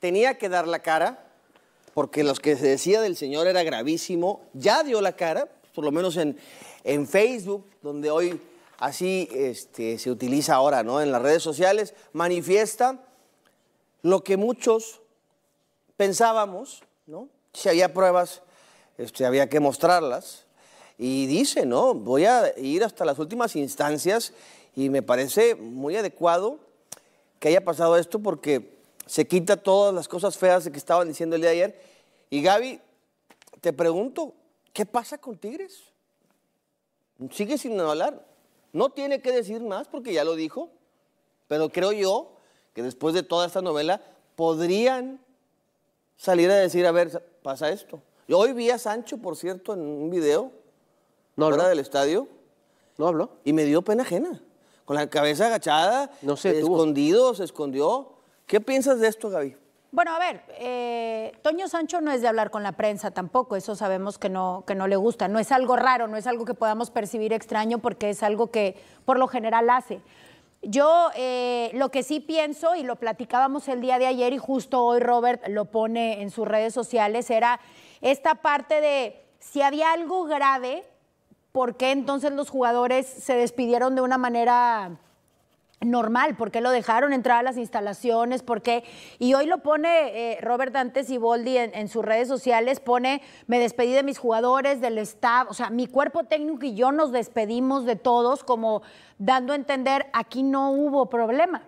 tenía que dar la cara, porque los que se decía del señor era gravísimo, ya dio la cara, por lo menos en, en Facebook, donde hoy así este, se utiliza ahora, ¿no? En las redes sociales, manifiesta lo que muchos pensábamos, ¿no? Si había pruebas, este, había que mostrarlas. Y dice, ¿no? Voy a ir hasta las últimas instancias y me parece muy adecuado que haya pasado esto porque se quita todas las cosas feas que estaban diciendo el día de ayer. Y Gaby, te pregunto, ¿qué pasa con Tigres? Sigue sin hablar. No tiene que decir más porque ya lo dijo, pero creo yo que después de toda esta novela podrían salir a decir, a ver, pasa esto. Yo hoy vi a Sancho, por cierto, en un video no fuera del estadio. No habló. Y me dio pena ajena. Con la cabeza agachada, escondido, se escondió. ¿Qué piensas de esto, Gaby? Bueno, a ver, eh, Toño Sancho no es de hablar con la prensa tampoco, eso sabemos que no, que no le gusta, no es algo raro, no es algo que podamos percibir extraño porque es algo que por lo general hace. Yo eh, lo que sí pienso, y lo platicábamos el día de ayer y justo hoy Robert lo pone en sus redes sociales, era esta parte de si había algo grave, ¿por qué entonces los jugadores se despidieron de una manera normal, porque lo dejaron entrar a las instalaciones, porque y hoy lo pone eh, Robert Dante y en, en sus redes sociales, pone me despedí de mis jugadores, del staff, o sea, mi cuerpo técnico y yo nos despedimos de todos como dando a entender aquí no hubo problema.